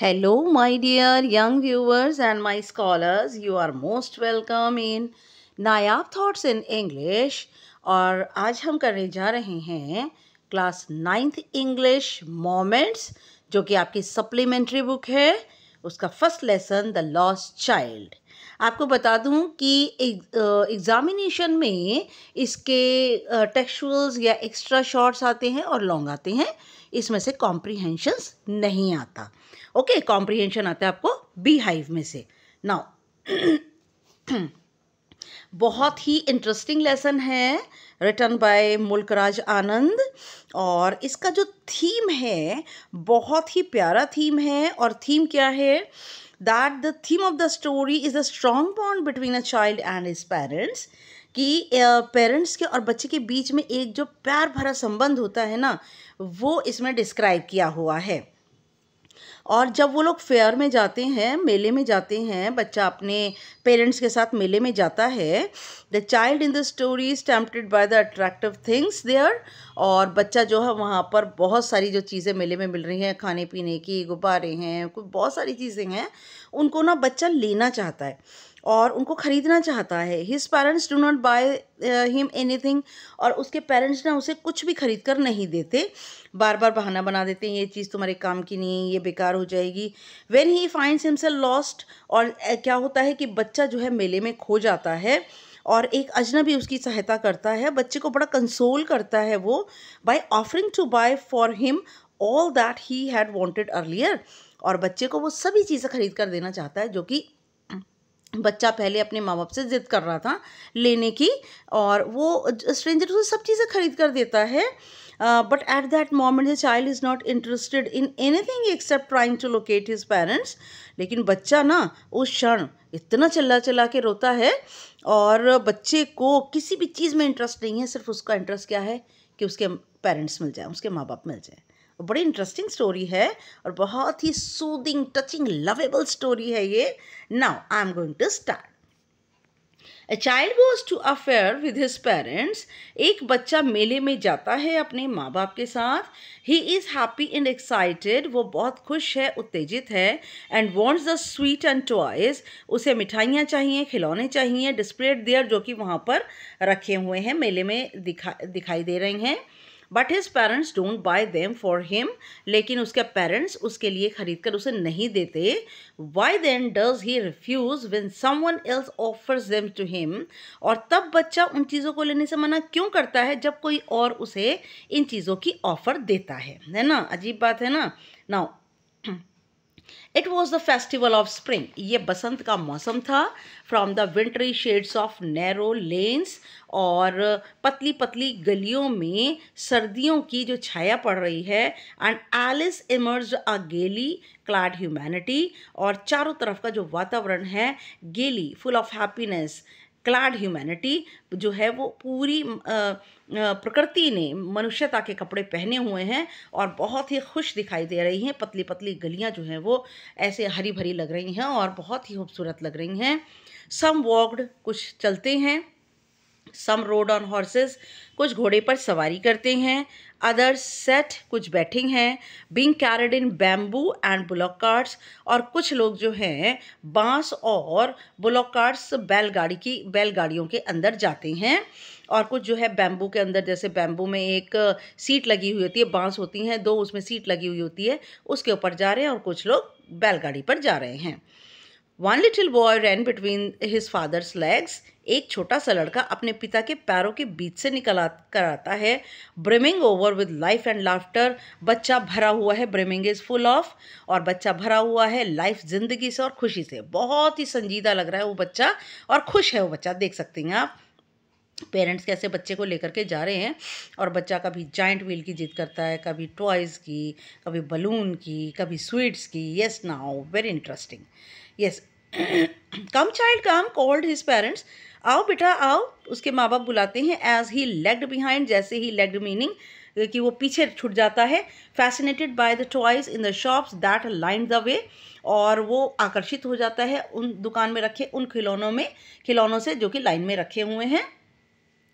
Hello my dear young viewers and my scholars you are most welcome in Nayab thoughts in English और आज हम करने जा रहे हैं क्लास नाइन्थ इंग्लिश मोमेंट्स जो कि आपकी सप्लीमेंट्री बुक है उसका first lesson the lost child आपको बता दूं कि एग्ज़ामिनेशन uh, में इसके टेक्सुअल्स uh, या एक्स्ट्रा शॉर्ट्स आते हैं और लॉन्ग आते हैं इसमें से कॉम्प्रीहेंशंस नहीं आता ओके okay, कॉम्प्रीहेंशन आता है आपको बी हाइव में से नाउ बहुत ही इंटरेस्टिंग लेसन है रिटर्न बाय मुल्कराज आनंद और इसका जो थीम है बहुत ही प्यारा थीम है और थीम क्या है that the theme of the story is a strong bond between a child and his parents कि पेरेंट्स के और बच्चे के बीच में एक जो प्यार भरा संबंध होता है ना वो इसमें डिस्क्राइब किया हुआ है और जब वो लोग फेयर में जाते हैं मेले में जाते हैं बच्चा अपने पेरेंट्स के साथ मेले में जाता है the child in the story is tempted by the attractive things there और बच्चा जो है वहाँ पर बहुत सारी जो चीज़ें मेले में मिल रही हैं खाने पीने की गुब्बारे हैं बहुत सारी चीज़ें हैं उनको ना बच्चा लेना चाहता है और उनको ख़रीदना चाहता है his parents do not buy him anything और उसके पेरेंट्स ना उसे कुछ भी खरीद कर नहीं देते बार बार बहाना बना देते हैं ये चीज़ तुम्हारे काम की नहीं है ये बेकार हो जाएगी when he finds himself lost और uh, क्या होता है कि बच्चा जो है मेले में खो जाता है और एक अजनबी उसकी सहायता करता है बच्चे को बड़ा कंसोल करता है वो by offering to buy for him all that he had wanted earlier और बच्चे को वो सभी चीज़ें खरीद कर देना चाहता है जो कि बच्चा पहले अपने माँ बाप से ज़िद कर रहा था लेने की और वो स्ट्रेंजर उसे सब चीज़ें खरीद कर देता है but at that moment the child is not interested in anything except trying to locate his parents लेकिन बच्चा ना उस क्षण इतना चिल्ला चिल्ला के रोता है और बच्चे को किसी भी चीज़ में इंटरेस्ट नहीं है सिर्फ उसका इंटरेस्ट क्या है कि उसके पेरेंट्स मिल जाए उसके माँ बाप मिल जाए और बड़ी इंटरेस्टिंग स्टोरी है और बहुत ही सूदिंग टचिंग लवेबल स्टोरी है ये now I am going to start a child goes to a fair with his parents एक बच्चा मेले में जाता है अपने माँ बाप के साथ ही इज़ हैप्पी एंड एक्साइटेड वो बहुत खुश है उत्तेजित है and wants the sweet and toys उसे मिठाइयाँ चाहिए खिलौने चाहिए डिस्प्लेट देयर जो कि वहाँ पर रखे हुए हैं मेले में दिखा दिखाई दे रहे हैं but his parents don't buy them for him लेकिन उसके पेरेंट्स उसके लिए खरीद कर उसे नहीं देते why then does he refuse when someone else offers them to him और तब बच्चा उन चीज़ों को लेने से मना क्यों करता है जब कोई और उसे इन चीज़ों की ऑफ़र देता है है ना अजीब बात है ना now it was the festival of spring ये बसंत का मौसम था from the wintry shades of narrow lanes और पतली पतली गलियों में सर्दियों की जो छाया पड़ रही है एंड एलिस इमर्ज अ गेली क्लाड ह्यूमैनिटी और चारों तरफ का जो वातावरण है gaily full of happiness clad humanity जो है वो पूरी प्रकृति ने मनुष्यता के कपड़े पहने हुए हैं और बहुत ही खुश दिखाई दे रही हैं पतली पतली गलियां जो हैं वो ऐसे हरी भरी लग रही हैं और बहुत ही खूबसूरत लग रही हैं सम वॉक्ड कुछ चलते हैं सम रोड ऑन हॉर्सेस कुछ घोड़े पर सवारी करते हैं अदर्स सेट कुछ बैठिंग हैं being carried in bamboo and bullock carts और कुछ लोग जो हैं बांस और ब्लॉक कार्ड्स बैलगाड़ी की बैलगाड़ियों के अंदर जाते हैं और कुछ जो है बैम्बू के अंदर जैसे बैम्बू में एक सीट लगी हुई होती है बांस होती हैं दो उसमें सीट लगी हुई होती है उसके ऊपर जा रहे हैं और कुछ लोग बैलगाड़ी पर जा रहे हैं one little boy ran between his father's legs एक छोटा सा लड़का अपने पिता के पैरों के बीच से निकल कर आता है brimming over with life and laughter बच्चा भरा हुआ है ब्रिमिंग इज़ फुल ऑफ और बच्चा भरा हुआ है लाइफ ज़िंदगी से और खुशी से बहुत ही संजीदा लग रहा है वो बच्चा और खुश है वो बच्चा देख सकते हैं आप पेरेंट्स कैसे बच्चे को लेकर के जा रहे हैं और बच्चा कभी जॉइंट व्हील की जिद करता है कभी टॉयज़ की कभी बलून की कभी स्वीट्स की yes now very interesting yes come child come called his parents आओ बेटा आओ उसके माँ बाप बुलाते हैं एज ही लेग्ड बिहाइंड जैसे ही लेग्ड मीनिंग कि वो पीछे छुट जाता है fascinated by the toys in the shops that line the way और वो आकर्षित हो जाता है उन दुकान में रखे उन खिलौनों में खिलौनों से जो कि लाइन में रखे हुए हैं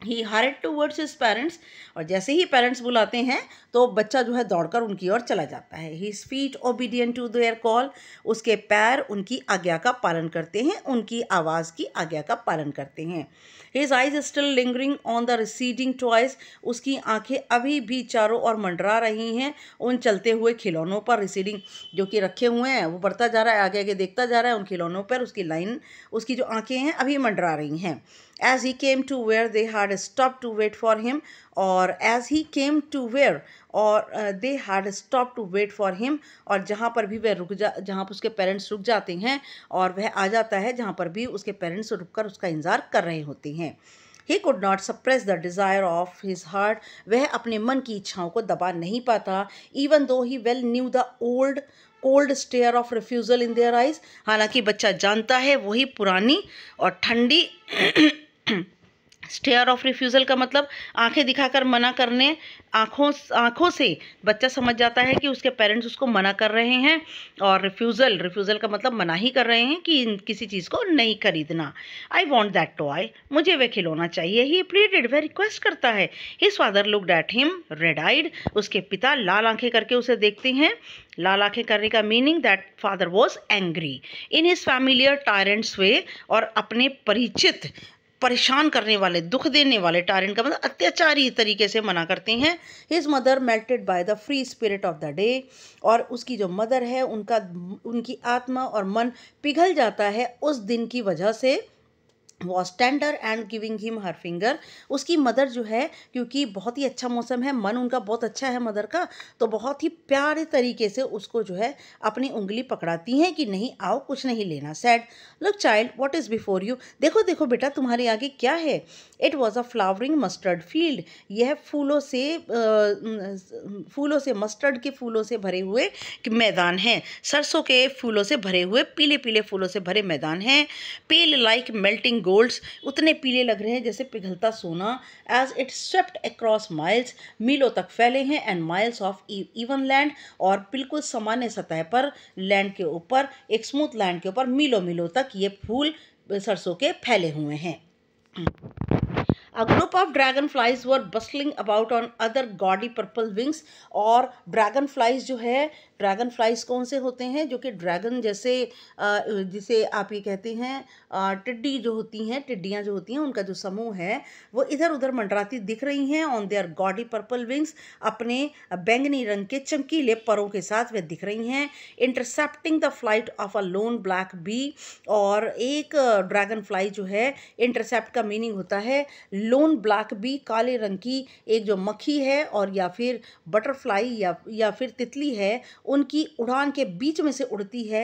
he hurried towards his parents और जैसे ही पेरेंट्स बुलाते हैं तो बच्चा जो है दौड़कर उनकी ओर चला जाता है his feet obedient to their call उसके पैर उनकी आज्ञा का पालन करते हैं उनकी आवाज़ की आज्ञा का पालन करते हैं his eyes still lingering on the receding toys उसकी आंखें अभी भी चारों ओर मंडरा रही हैं उन चलते हुए खिलौनों पर रिसीडिंग जो कि रखे हुए हैं वो बढ़ता जा रहा है आगे आगे देखता जा रहा है उन खिलौनों पर उसकी लाइन उसकी जो आँखें हैं अभी मंडरा रही हैं as he came to where they had stop to wait for him और as he came to where और they had stop to wait for him और जहाँ पर भी वह रुक जा जहाँ पर उसके पेरेंट्स रुक जाते हैं और वह आ जाता है जहाँ पर भी उसके पेरेंट्स रुक कर उसका इंतज़ार कर रहे होते हैं he could not suppress the desire of his heart वह अपने मन की इच्छाओं को दबा नहीं पाता even though he well knew the old cold stare of refusal in their eyes. हालांकि बच्चा जानता है वही पुरानी और ठंडी स्टेयर ऑफ रिफ्यूज़ल का मतलब आंखें दिखाकर मना करने आंखों आंखों से बच्चा समझ जाता है कि उसके पेरेंट्स उसको मना कर रहे हैं और रिफ्यूज़ल रिफ्यूज़ल का मतलब मना ही कर रहे हैं कि किसी चीज़ को नहीं खरीदना आई वॉन्ट दैट टॉय मुझे वह खिलौना चाहिए ही प्लीडेड वह रिक्वेस्ट करता है his father looked at him red eyed उसके पिता लाल आंखें करके उसे देखते हैं लाल आंखें करने का meaning that father was angry in his familiar tyrant's way और अपने परिचित परेशान करने वाले दुख देने वाले टारेंट का मतलब अत्याचारी तरीके से मना करते हैं his mother melted by the free spirit of the day और उसकी जो मदर है उनका उनकी आत्मा और मन पिघल जाता है उस दिन की वजह से was tender and giving him her finger उसकी मदर जो है क्योंकि बहुत ही अच्छा मौसम है मन उनका बहुत अच्छा है मदर का तो बहुत ही प्यारे तरीके से उसको जो है अपनी उंगली पकड़ाती हैं कि नहीं आओ कुछ नहीं लेना said look child what is before you देखो देखो बेटा तुम्हारे आगे क्या है it was a flowering mustard field यह फूलों से फूलों से मस्टर्ड के फूलों से भरे हुए मैदान हैं सरसों के फूलों से भरे हुए पीले पीले फूलों से भरे मैदान हैं पेल लाइक मेल्टिंग गोल्ड्स उतने पीले लग रहे हैं जैसे पिघलता सोना as it swept across miles मीलों तक फैले हैं and miles of even land और बिल्कुल सामान्य सतह पर लैंड के ऊपर एक स्मूथ लैंड के ऊपर मीलों मीलों तक ये फूल सरसों के फैले हुए हैं a group of dragon flies were bustling about on other gaudy purple wings और ड्रैगन फ्लाइज जो है ड्रैगन फ्लाइज कौन से होते हैं जो कि ड्रैगन जैसे जिसे आप ये कहते हैं टिड्डी जो होती हैं टिड्डियाँ जो होती हैं उनका जो समूह है वो इधर उधर मंडराती दिख रही हैं on their gaudy purple wings अपने बैंगनी रंग के चमकीले परों के साथ वे दिख रही हैं intercepting the flight of a lone black bee और एक ड्रैगन फ्लाई जो है इंटरसेप्ट का मीनिंग होता है लोन ब्लैक बी काले रंग की एक जो मक्खी है और या फिर बटरफ्लाई या या फिर तितली है उनकी उड़ान के बीच में से उड़ती है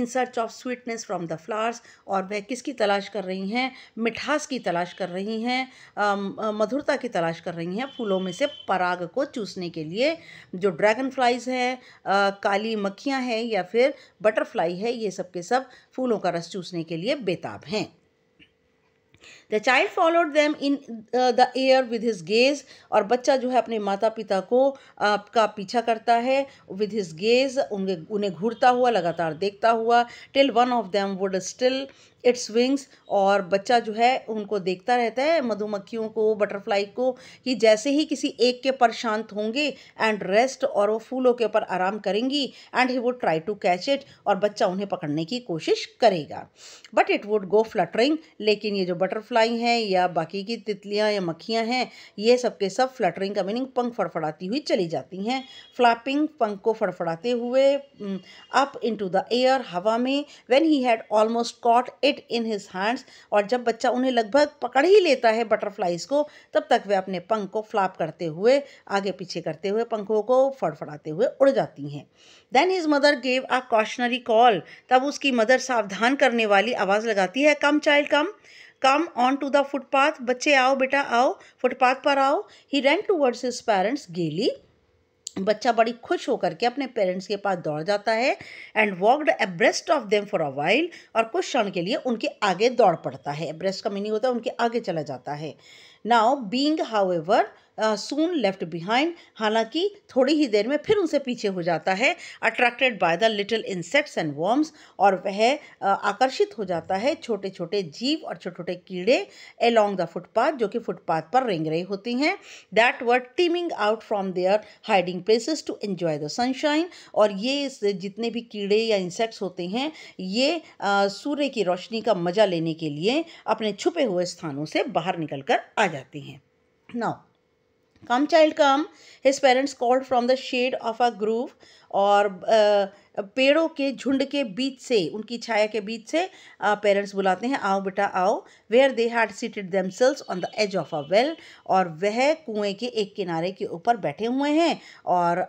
in search of sweetness from the flowers और वह किसकी तलाश कर रही हैं मिठास की तलाश कर रही हैं मधुरता की तलाश कर रही हैं फूलों में से पराग को चूसने के लिए जो ड्रैगन फ्लाइज है आ, काली मक्खियाँ हैं या फिर बटरफ्लाई है ये सब के सब फूलों का रस चूसने के लिए बेताब हैं the child followed them in the air with his gaze और बच्चा जो है अपने माता पिता को आपका पीछा करता है विद हिज गेज उनके उन्हें घूरता हुआ लगातार देखता हुआ till one of them would still its wings और बच्चा जो है उनको देखता रहता है मधुमक्खियों को बटरफ्लाई को कि जैसे ही किसी एक के पर शांत होंगे एंड रेस्ट और वो फूलों के ऊपर आराम करेंगी and he would try to catch it और बच्चा उन्हें पकड़ने की कोशिश करेगा but it would go fluttering लेकिन ये जो बटरफ्लाई फ्लाई हैं या बाकी की तितलियाँ या मक्खियाँ हैं ये सब के सब फ्लटरिंग का मीनिंग पंख फड़फड़ाती हुई चली जाती हैं फ्लैपिंग पंख को फड़फड़ाते हुए up into the air हवा में when he had almost caught it in his hands और जब बच्चा उन्हें लगभग पकड़ ही लेता है बटरफ्लाइज को तब तक वे अपने पंख को फ्लाप करते हुए आगे पीछे करते हुए पंखों को फड़फड़ाते हुए उड़ जाती हैं then his mother gave a cautionary call तब उसकी मदर सावधान करने वाली आवाज़ लगाती है come child come come on to the footpath बच्चे आओ बेटा आओ फुटपाथ पर आओ he run towards his parents gaily बच्चा बड़ी खुश होकर के अपने पेरेंट्स के पास दौड़ जाता है and walked abreast of them for a while और कुछ क्षण के लिए उनके आगे दौड़ पड़ता है एब्रेस्ट का मीनिंग होता है उनके आगे चला जाता है now being however soon left behind हालांकि थोड़ी ही देर में फिर उनसे पीछे हो जाता है attracted by the little insects and worms और वह आकर्षित हो जाता है छोटे छोटे जीव और छोटे छोटे कीड़े एलोंग द फुटपाथ जो कि फुटपाथ पर रेंग रही होती हैं that were teeming out from their hiding places to enjoy the sunshine और ये जितने भी कीड़े या इंसेक्ट्स होते हैं ये सूर्य की रोशनी का मजा लेने के लिए अपने छुपे हुए स्थानों से बाहर निकल कर आ जाती हैं now Come, child, come, his parents called from the shade of a grove और पेड़ों के झुंड के बीच से उनकी छाया के बीच से पेरेंट्स बुलाते हैं आओ बेटा आओ where they had seated selves on the edge of a well और वह कुएं के एक किनारे के ऊपर बैठे हुए हैं और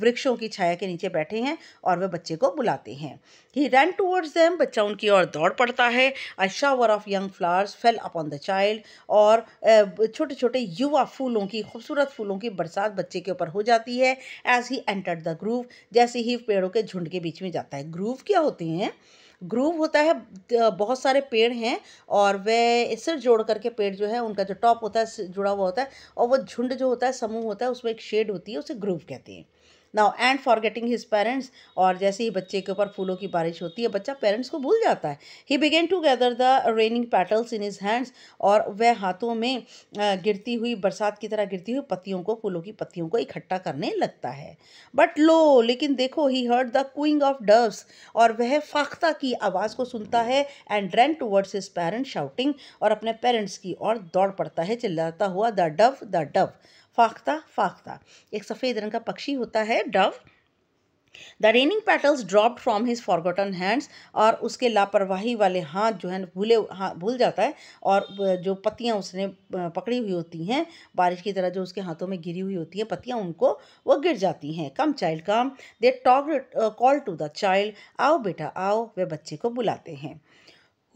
वृक्षों की छाया के नीचे बैठे हैं और वह बच्चे को बुलाते हैं ही रन टूवर्ड्स दैम बच्चा उनकी ओर दौड़ पड़ता है a shower of young flowers fell upon the child और छोटे छोटे युवा फूलों की खूबसूरत फूलों की बरसात बच्चे के ऊपर हो जाती है as he enter the the grove जैसे ही पेड़ों के झुंड के बीच में जाता है ग्रूव क्या होते हैं ग्रूव होता है बहुत सारे पेड़ हैं और वह सिर जोड़ करके पेड़ जो है उनका जो टॉप होता है जुड़ा हुआ होता है और वो झुंड जो होता है समूह होता है उसमें एक शेड होती है उसे ग्रूव कहते हैं now and forgetting his parents और जैसे ही बच्चे के ऊपर फूलों की बारिश होती है बच्चा पेरेंट्स को भूल जाता है he began to gather the raining petals in his hands और वह हाथों में गिरती हुई बरसात की तरह गिरती हुई पत्तियों को फूलों की पत्तियों को इकट्ठा करने लगता है बट लो लेकिन देखो he heard the cooing of doves और वह फाख्ता की आवाज़ को सुनता है and ran towards his parents shouting और अपने पेरेंट्स की और दौड़ पड़ता है चिल्लाता हुआ द डव द डव फाख्ता फाख्ता एक सफ़ेद रंग का पक्षी होता है dove the raining petals drop from his forgotten hands और उसके लापरवाही वाले हाथ जो है भूले हाँ भूल जाता है और जो पत्तियाँ उसने पकड़ी हुई होती हैं बारिश की तरह जो उसके हाथों में गिरी हुई होती हैं पत्तियाँ उनको वो गिर जाती हैं come child come they talk call to the child आओ बेटा आओ वे बच्चे को बुलाते हैं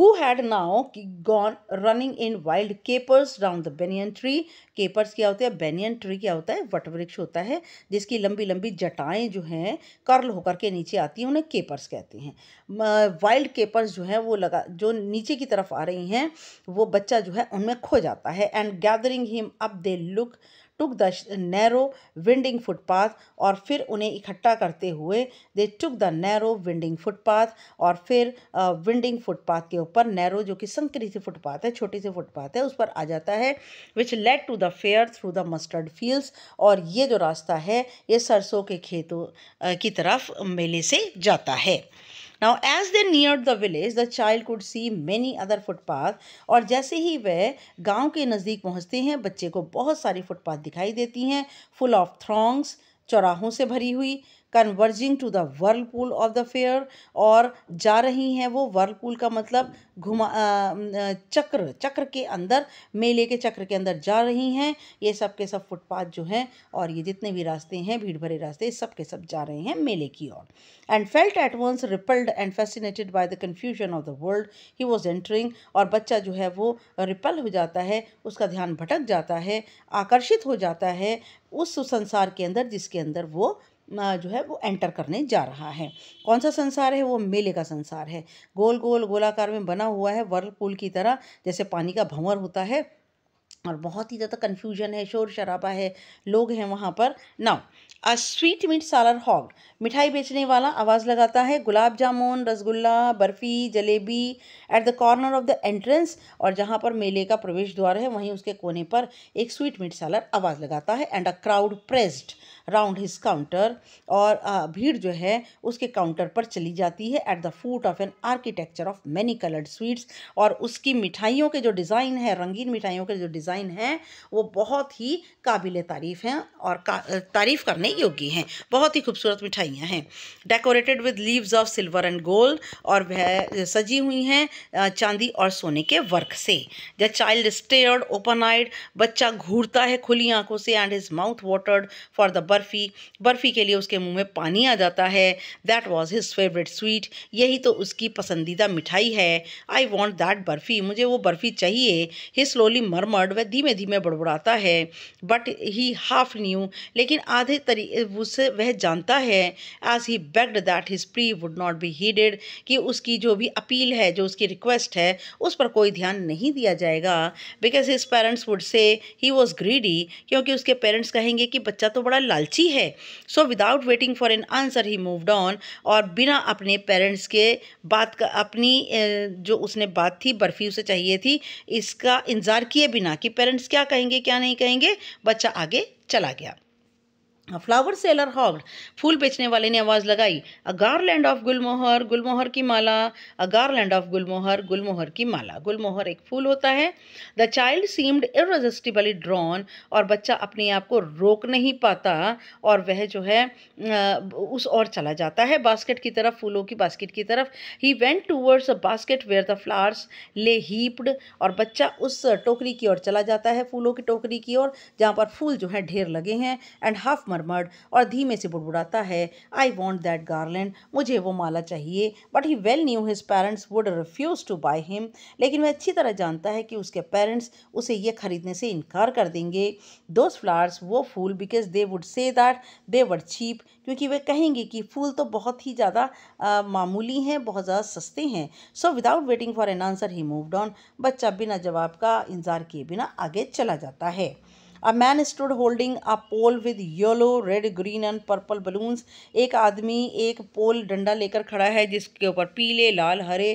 who had now gone running in wild capers round the banyan tree capers क्या होते हैं बेनियन ट्री क्या होता है वटवृक्ष होता है जिसकी लंबी लंबी जटाएं जो हैं कर्ल होकर के नीचे आती हैं उन्हें केपर्स कहते हैं वाइल्ड केपर्स जो हैं वो लगा जो नीचे की तरफ आ रही हैं वो बच्चा जो है उनमें खो जाता है and gathering him up they look took the narrow winding footpath और फिर उन्हें इकट्ठा करते हुए they took the narrow winding footpath और फिर विंडिंग फुटपाथ के ऊपर नैरो जो कि संकरी सी फुटपाथ है छोटी सी फुटपाथ है उस पर आ जाता है which led to the fair through the mustard fields और ये जो रास्ता है ये सरसों के खेतों की तरफ मेले से जाता है now as they near the village the child could see many other footpath और जैसे ही वह गांव के नज़दीक पहुंचते हैं बच्चे को बहुत सारी फुटपाथ दिखाई देती हैं फुल ऑफ थ्रोंग्स चौराहों से भरी हुई converging to the whirlpool of the fair और जा रही हैं वो वर्लपूल का मतलब घुमा चक्र चक्र के अंदर मेले के चक्र के अंदर जा रही हैं ये सब के सब फुटपाथ जो हैं और ये जितने भी रास्ते हैं भीड़ भरे रास्ते सब के सब जा रहे हैं मेले की ओर and felt at once repelled and fascinated by the confusion of the world he was entering और बच्चा जो है वो रिपल हो जाता है उसका ध्यान भटक जाता है आकर्षित हो जाता है उस संसार के अंदर जिसके अंदर वो जो है वो एंटर करने जा रहा है कौन सा संसार है वो मेले का संसार है गोल गोल गोलाकार में बना हुआ है वर्लपूल की तरह जैसे पानी का भंवर होता है और बहुत ही ज़्यादा कन्फ्यूजन है शोर शराबा है लोग हैं वहाँ पर now a sweetmeat seller hawked मिठाई बेचने वाला आवाज़ लगाता है gulab jamun rasgulla barfi jalebi at the corner of the entrance और जहाँ पर मेले का प्रवेश द्वार है वहीं उसके कोने पर एक स्वीट मीट सालर आवाज़ लगाता है and a crowd pressed round his counter और भीड़ जो है उसके काउंटर पर चली जाती है at the foot of an architecture of many coloured sweets और उसकी मिठाइयों के जो डिज़ाइन है रंगीन मिठाइयों के जो डिज़ाइन हैं वो बहुत ही काबिल तारीफ़ हैं और तारीफ़ करने योग्य हैं बहुत ही खूबसूरत मिठाइयाँ हैं decorated with leaves of silver and gold और वह सजी हुई हैं चांदी और सोने के वर्क से the child stared open eyed बच्चा घूरता है खुली आंखों से and his mouth watered for the barfi barfi के लिए उसके मुंह में पानी आ जाता है that was his favourite sweet यही तो उसकी पसंदीदा मिठाई है आई वॉन्ट दैट बर्फ़ी मुझे वो बर्फ़ी चाहिए ही स्लोली मरमर्ड बट वह धीमे धीमे बड़बड़ाता है बट ही हाफ न्यू लेकिन आधे तरी उससे वह जानता है as he begged that his prayer would not be heeded कि उसकी जो भी अपील है जो उसकी रिक्वेस्ट है उस पर कोई ध्यान नहीं दिया जाएगा because his parents would say he was greedy क्योंकि उसके पेरेंट्स कहेंगे कि बच्चा तो बड़ा लालची है so without waiting for an answer he move on और बिना अपने पेरेंट्स के बात का अपनी जो उसने बात थी बर्फ़ी उसे चाहिए थी इसका इंतज़ार किए बिना कि पेरेंट्स क्या कहेंगे क्या नहीं कहेंगे बच्चा आगे चला गया फ्लावर सेलर हॉग्ड फूल बेचने वाले ने आवाज़ लगाई अ गारलैंड ऑफ गुलमोहर गुलमोहर की माला अ गारलैंड ऑफ गुलमोहर गुलमोहर की माला गुलमोहर एक फूल होता है the child seemed irresistibly drawn और बच्चा अपने आप को रोक नहीं पाता और वह जो है उस और चला जाता है बास्केट की तरफ फूलों की बास्केट की तरफ he went towards a basket where the flowers lay heaped और बच्चा उस टोकरी की ओर चला जाता है फूलों की टोकरी की ओर जहाँ पर फूल जो है ढेर लगे हैं एंड हाफ मर मर्मर्ड और धीमे से बुड़बुड़ाता है आई वॉन्ट दैट गार्लैंड मुझे वो माला चाहिए but he well knew his parents would refuse to buy him लेकिन वह अच्छी तरह जानता है कि उसके पेरेंट्स उसे ये खरीदने से इनकार कर देंगे दोज फ्लावर्स वो फूल because they would say that they were cheap क्योंकि वे कहेंगे कि फूल तो बहुत ही ज़्यादा मामूली हैं बहुत ज़्यादा सस्ते हैं so without waiting for an answer he move on बच्चा बिना जवाब का इंतज़ार किए बिना आगे चला जाता है a man stood holding a pole with yellow red green and purple balloons एक आदमी एक पोल डंडा लेकर खड़ा है जिसके ऊपर पीले लाल हरे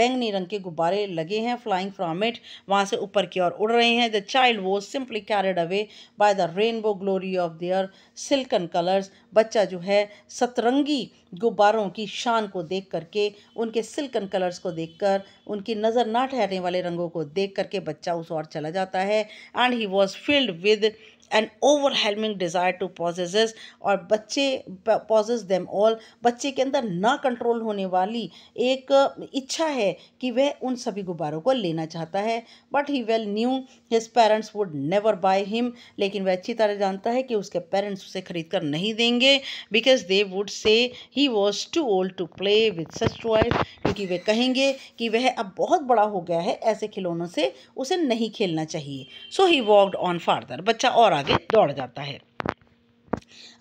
बैंगनी रंग के गुब्बारे लगे हैं फ्लाइंग फ्राम इट वहाँ से ऊपर की ओर उड़ रहे हैं the child was simply carried away by the rainbow glory of their silken colours बच्चा जो है सतरंगी गुब्बारों की शान को देख करके उनके सिल्कन कलर्स को देखकर उनकी नज़र ना ठहरने वाले रंगों को देख करके बच्चा उस ओर चला जाता है and he was filled with with an overwhelming desire to possess और बच्चे पॉजेज देम ऑल बच्चे के अंदर ना कंट्रोल होने वाली एक इच्छा है कि वह उन सभी गुब्बारों को लेना चाहता है but he well knew his parents would never buy him लेकिन वह अच्छी तरह जानता है कि उसके पेरेंट्स उसे खरीद कर नहीं देंगे because they would say he was too old to play with such choice क्योंकि वे कहेंगे कि वह अब बहुत बड़ा हो गया है ऐसे खिलौनों से उसे नहीं खेलना चाहिए so he walked on farther बच्चा और आ आगे दौड़ जाता है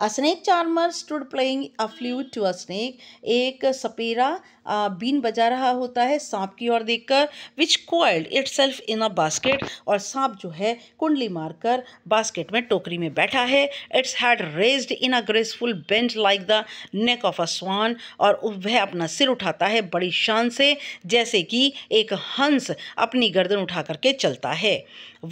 a snake charmer stood playing a flute to a snake एक सपेरा बीन बजा रहा होता है सांप की ओर देखकर which coiled itself in a basket और सांप जो है कुंडली मारकर बास्केट में टोकरी में बैठा है its head raised in a graceful bend like the neck of a swan और वह अपना सिर उठाता है बड़ी शान से जैसे कि एक हंस अपनी गर्दन उठा करके चलता है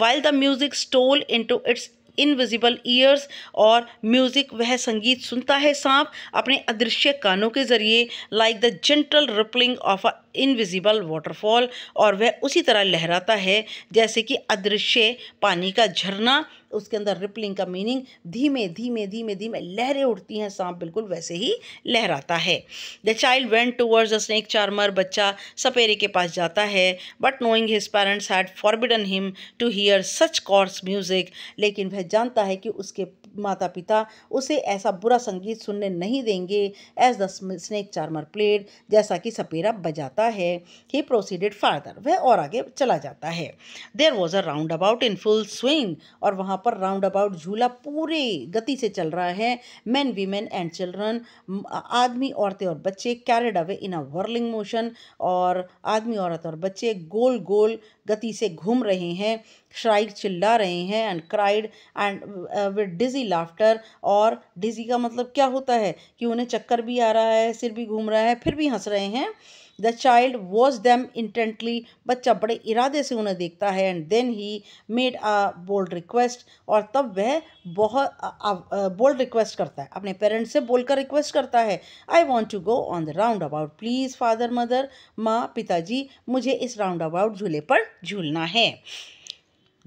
while the music stole into its invisible ears और म्यूज़िक वह संगीत सुनता है सांप अपने अदृश्य कानों के जरिए like the gentle rippling of a invisible waterfall और वह उसी तरह लहराता है जैसे कि अदृश्य पानी का झरना उसके अंदर रिपलिंग का मीनिंग धीमे धीमे धीमे धीमे लहरें उठती हैं सांप बिल्कुल वैसे ही लहराता है the child went towards a snake charmer बच्चा सपेरे के पास जाता है but knowing his parents had forbidden him to hear such coarse music लेकिन वह जानता है कि उसके माता पिता उसे ऐसा बुरा संगीत सुनने नहीं देंगे as the snake charmer played जैसा कि सपेरा बजाता है ही प्रोसीडेड फार्दर वह और आगे चला जाता है there was a roundabout in full swing और वहाँ पर राउंड अबाउट झूला पूरे गति से चल रहा है मैन वीमेन एंड चिल्ड्रन आदमी औरतें और बच्चे carried away in a whirling motion और आदमी औरत और बच्चे गोल गोल गति से घूम रहे हैं श्राइक चिल्ला रहे हैं and cried and with dizzy laughter और डिजी का मतलब क्या होता है कि उन्हें चक्कर भी आ रहा है सिर भी घूम रहा है फिर भी हंस रहे हैं the child was them intently बच्चा बड़े इरादे से उन्हें देखता है and then he made a bold request और तब वह बहुत बोल्ड रिक्वेस्ट करता है अपने पेरेंट्स से बोलकर रिक्वेस्ट करता है I want to go on the roundabout please father mother माँ पिताजी मुझे इस राउंड अबाउट झूले पर झूलना है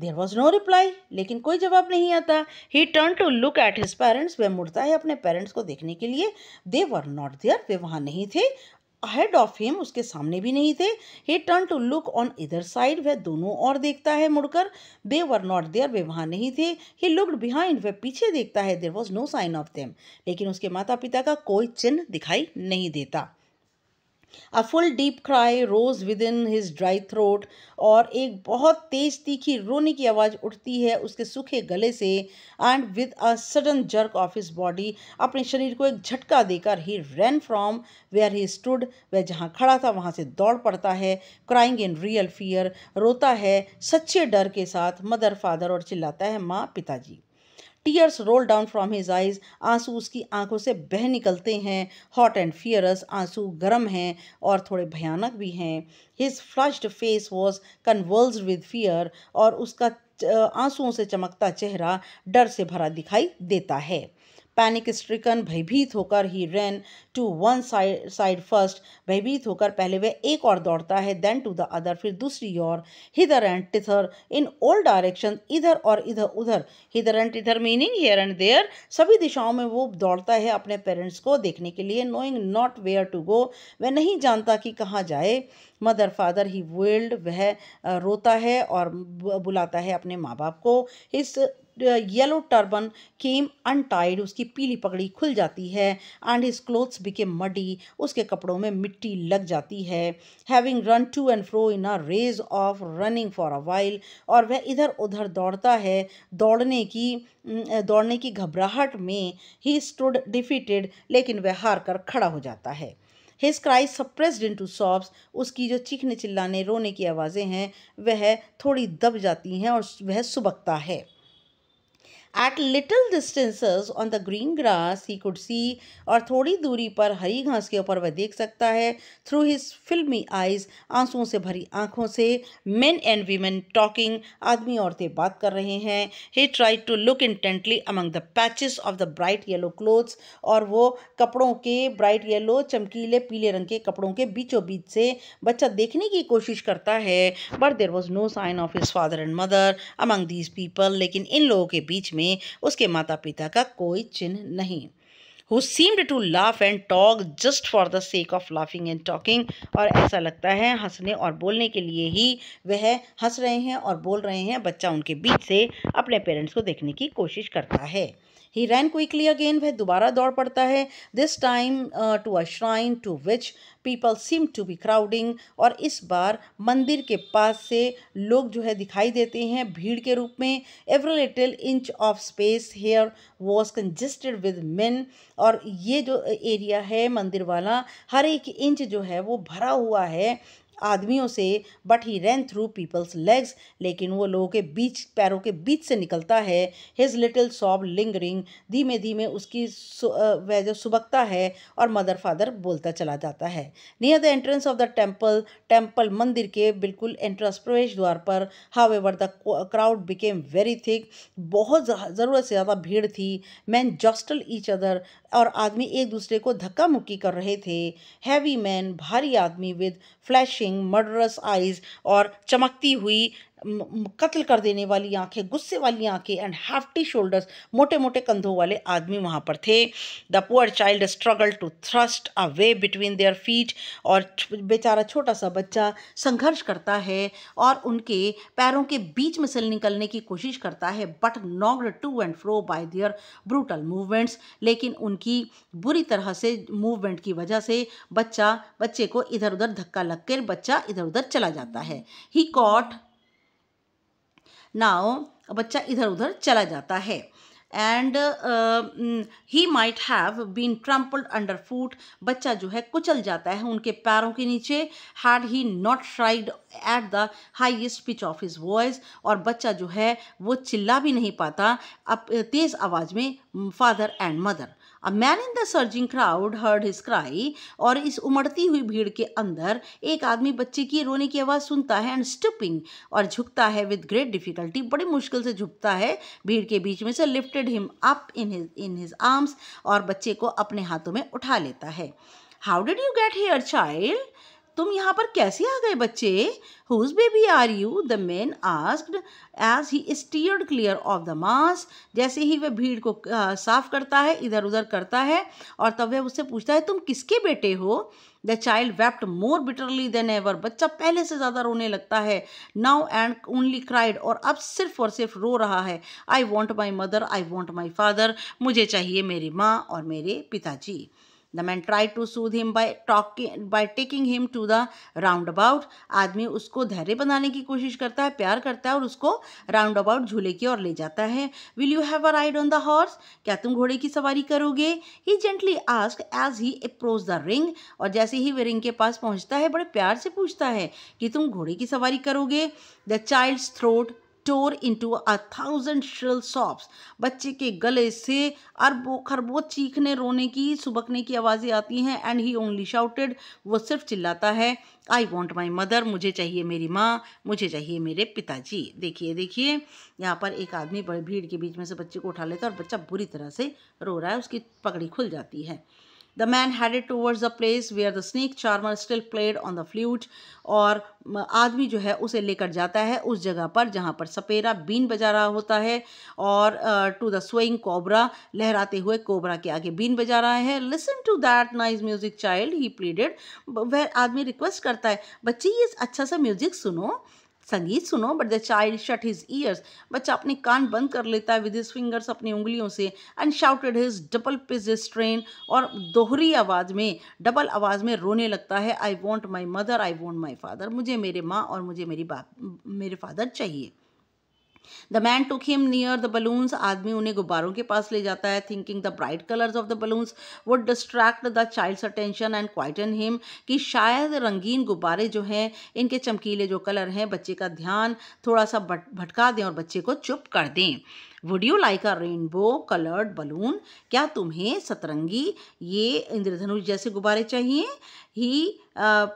देर वॉज नो रिप्लाई लेकिन कोई जवाब नहीं आता he turn to look at his parents वह मुड़ता है अपने पेरेंट्स को देखने के लिए दे वर नॉट देयर वे वहाँ नहीं थे अहेड ऑफ हिम उसके सामने भी नहीं थे he turn to look on इधर साइड वह दोनों और देखता है मुड़कर दे वर नॉट देयर वे वहाँ नहीं थे ही लुकड बिहाइंड वह पीछे देखता है there was no sign of them लेकिन उसके माता पिता का कोई चिन्ह दिखाई नहीं देता a full deep cry rose within his dry throat और एक बहुत तेज तीखी रोने की आवाज़ उठती है उसके सूखे गले से and with a sudden jerk of his body अपने शरीर को एक झटका देकर he run from where he stood वह जहाँ खड़ा था वहाँ से दौड़ पड़ता है क्राइंग इन रियल फियर रोता है सच्चे डर के साथ मदर फादर और चिल्लाता है माँ पिताजी tears roll down from his eyes आंसू उसकी आंखों से बह निकलते हैं हॉट एंड फियरस आंसू गर्म हैं और थोड़े भयानक भी हैं his flushed face was converge with fear और उसका आंसुओं से चमकता चेहरा डर से भरा दिखाई देता है पैनिक स्ट्रिकन भयभीत होकर he ran to one side side first भयभीत होकर पहले वह एक और दौड़ता है देन टू द अदर फिर दूसरी ओर hither and thither in all direction इधर और इधर उधर hither and thither meaning here and there सभी दिशाओं में वो दौड़ता है अपने पेरेंट्स को देखने के लिए knowing not where to go वह नहीं जानता कि कहाँ जाए मदर फादर ही वेल्ड वह रोता है और बुलाता है अपने माँ बाप को इस येलो टर्बन केम अनटाइड उसकी पीली पगड़ी खुल जाती है and his clothes became muddy उसके कपड़ों में मिट्टी लग जाती है having run to and fro in a rage of running for a while और वह इधर उधर दौड़ता है दौड़ने की दौड़ने की घबराहट में ही स्टूड डिफीटेड लेकिन वह हार कर खड़ा हो जाता है his cries suppressed into sobs उसकी जो चीखने चिल्लाने रोने की आवाज़ें हैं वह थोड़ी दब जाती हैं और वह सुबकता है at little distance on the green grass he could see और थोड़ी दूरी पर हरी घास के ऊपर वह देख सकता है थ्रू हिज फिल्मी आइज आंसुओं से भरी आंखों से मैन एंड वीमेन टॉकिंग आदमी औरतें बात कर रहे हैं he try to look intently among the patches of the bright yellow clothes और वो कपड़ों के ब्राइट येलो चमकीले पीले रंग के कपड़ों के बीचों बीच से बच्चा देखने की कोशिश करता है but there was no sign of his father and mother among these people लेकिन इन लोगों के बीच में में उसके माता पिता का कोई चिन्ह नहीं who seemed to laugh and talk just for the sake of laughing and talking और ऐसा लगता है हंसने और बोलने के लिए ही वह हंस रहे हैं और बोल रहे हैं बच्चा उनके बीच से अपने पेरेंट्स को देखने की कोशिश करता है ही रैन क्विकली अगेन वह दोबारा दौड़ पड़ता है this time to a shrine to which people seem to be crowding और इस बार मंदिर के पास से लोग जो है दिखाई देते हैं भीड़ के रूप में every little inch of space here was congested with men और ये जो एरिया है मंदिर वाला हर एक इंच जो है वो भरा हुआ है आदमियों से but he ran through people's legs लेकिन वो लोगों के बीच पैरों के बीच से निकलता है हिज लिटिल सॉब लिंगरिंग धीमे धीमे उसकी वह जो सुबकता है और मदर फादर बोलता चला जाता है near the entrance of the temple temple मंदिर के बिल्कुल एंट्रेंस प्रवेश द्वार पर however the crowd became very thick बहुत ज़रूरत से ज़्यादा भीड़ थी मैन जस्टल ईच अदर और आदमी एक दूसरे को धक्का मुक्की कर रहे थे हैवी मैन भारी आदमी with flashing sparkling murderous eyes और चमकती हुई कत्ल कर देने वाली आंखें गुस्से वाली आंखें एंड हैफ्टी शोल्डर्स मोटे मोटे कंधों वाले आदमी वहाँ पर थे the poor child struggle to thrust a way between their feet और बेचारा छोटा सा बच्चा संघर्ष करता है और उनके पैरों के बीच में से निकलने की कोशिश करता है but knocked to and fro by their brutal movements लेकिन उनकी बुरी तरह से मूवमेंट की वजह से बच्चा बच्चे को इधर उधर धक्का लगकर बच्चा इधर उधर चला जाता है ही कॉट नाउ बच्चा इधर उधर चला जाता है and he might have been trampled underfoot बच्चा जो है कुचल जाता है उनके पैरों के नीचे had he not shrieked at the highest pitch of his voice और बच्चा जो है वो चिल्ला भी नहीं पाता अब तेज़ आवाज़ में father and mother a man in the surging crowd heard his cry और इस उमड़ती हुई भीड़ के अंदर एक आदमी बच्चे की रोने की आवाज़ सुनता है एंड स्टुपिंग और झुकता है विद ग्रेट डिफिकल्टी बड़ी मुश्किल से झुकता है भीड़ के बीच में से lifted him up in his in his arms और बच्चे को अपने हाथों में उठा लेता है how did you get here child तुम यहाँ पर कैसे आ गए बच्चे whose baby are you the man asked as he steered clear of the mass जैसे ही वह भीड़ को साफ करता है इधर उधर करता है और तब वह उससे पूछता है तुम किसके बेटे हो the child wept more bitterly than ever बच्चा पहले से ज़्यादा रोने लगता है नाउ एंड ओनली क्राइड और अब सिर्फ और सिर्फ रो रहा है I want my mother I want my father मुझे चाहिए मेरी माँ और मेरे पिताजी the man try to soothe him by talking by taking him to the roundabout आदमी उसको धैर्य बनाने की कोशिश करता है प्यार करता है और उसको राउंड अबाउट झूले की ओर ले जाता है will you have a ride on the horse क्या तुम घोड़े की सवारी करोगे he gently ask as he approach the ring और जैसे ही वे रिंग के पास पहुँचता है बड़े प्यार से पूछता है कि तुम घोड़े की सवारी करोगे the child's throat tore into a thousand shrill sobs बच्चे के गले से अरबों खरबों चीखने रोने की सुबकने की आवाज़ें आती हैं एंड ही ओनली शाउटेड वो सिर्फ चिल्लाता है आई वॉन्ट माई मदर मुझे चाहिए मेरी माँ मुझे चाहिए मेरे पिताजी देखिए देखिए यहाँ पर एक आदमी बड़ी भीड़ के बीच में से बच्चे को उठा लेता है और बच्चा बुरी तरह से रो रहा है उसकी पगड़ी खुल जाती है The man headed towards the place where the snake charmer still played on the flute और आदमी जो है उसे लेकर जाता है उस जगह पर जहाँ पर सपेरा बीन बजा रहा होता है और टू द स्विंग कोबरा लहराते हुए कोबरा के आगे बीन बजा रहा है listen to that nice music child he pleaded वह आदमी रिक्वेस्ट करता है बच्ची ये अच्छा सा म्यूज़िक सुनो संगीत सुनो but the child shut his ears बच्चा अपने कान बंद कर लेता है विद हिज फिंगर्स अपनी उंगलियों से and shouted his double pitch strain और दोहरी आवाज़ में डबल आवाज़ में रोने लगता है I want my mother I want my father मुझे मेरे माँ और मुझे मेरी बाप मेरे फादर चाहिए the man to him near the balloons आदमी उन्हें गुब्बारों के पास ले जाता है thinking the bright colours of the balloons would distract the child's attention and quieten him कि शायद रंगीन गुब्बारे जो हैं इनके चमकीले जो कलर हैं बच्चे का ध्यान थोड़ा सा भटका दें और बच्चे को चुप कर दें would you like a rainbow coloured balloon क्या तुम्हें सतरंगी ये इंद्रधनुष जैसे गुब्बारे चाहिए ही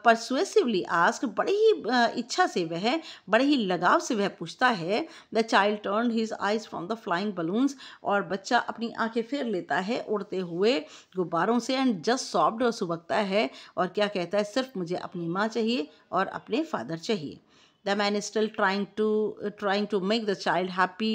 परसुएसिवली आस्क बड़े ही uh, इच्छा से वह बड़े ही लगाव से वह पूछता है the child turn his eyes from the flying balloons और बच्चा अपनी आंखें फेर लेता है उड़ते हुए गुब्बारों से एंड जस्ट सॉफ्ट और सुबकता है और क्या कहता है सिर्फ मुझे अपनी माँ चाहिए और अपने फादर चाहिए the man still trying to trying to make the child happy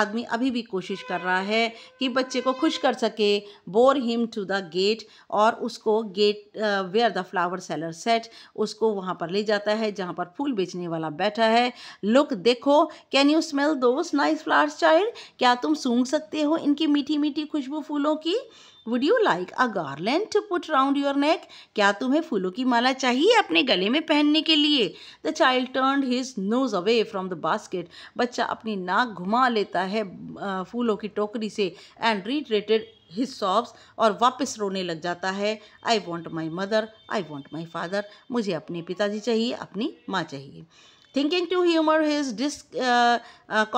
आदमी अभी भी कोशिश कर रहा है कि बच्चे को खुश कर सके bore him to the gate और उसको gate where the flower seller sat उसको वहाँ पर ले जाता है जहाँ पर फूल बेचने वाला बैठा है लुक देखो can you smell those nice flowers child क्या तुम सूंघ सकते हो इनकी मीठी मीठी खुशबू फूलों की would you like a garland to put round your neck क्या तुम्हें फूलों की माला चाहिए अपने गले में पहनने के लिए the child turn his nose away from the basket बच्चा अपनी नाक घुमा लेता है फूलों की टोकरी से एंड रिटरेटेड हिज सॉब्स और वापस रोने लग जाता है I want my mother I want my father मुझे अपने पिताजी चाहिए अपनी माँ चाहिए thinking to humour his 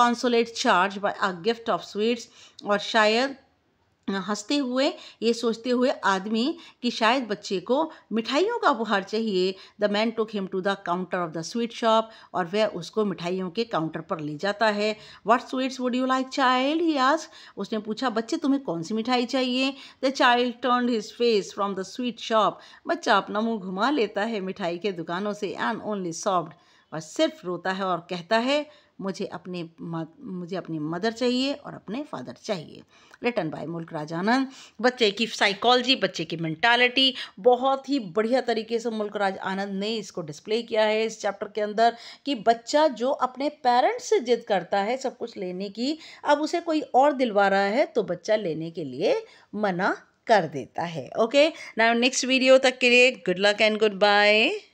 disconsolate charge by a gift of sweets और शायद हंसते हुए ये सोचते हुए आदमी कि शायद बच्चे को मिठाइयों का उपहार चाहिए the man to him to the counter of the sweet shop और वह उसको मिठाइयों के काउंटर पर ले जाता है what sweets would you like child he आज उसने पूछा बच्चे तुम्हें कौन सी मिठाई चाहिए the child turn his face from the sweet shop बच्चा अपना मुँह घुमा लेता है मिठाई के दुकानों से एंड ओनली सॉफ्ट और सिर्फ रोता है और कहता है मुझे अपने मुझे अपनी मदर चाहिए और अपने फादर चाहिए रिटर्न बाय मुल्क राजानंद बच्चे की साइकोलॉजी बच्चे की मैंटालिटी बहुत ही बढ़िया तरीके से मुल्क राज आनंद ने इसको डिस्प्ले किया है इस चैप्टर के अंदर कि बच्चा जो अपने पेरेंट्स से जिद करता है सब कुछ लेने की अब उसे कोई और दिलवा रहा है तो बच्चा लेने के लिए मना कर देता है ओके नाउ नेक्स्ट वीडियो तक के लिए good luck and good bye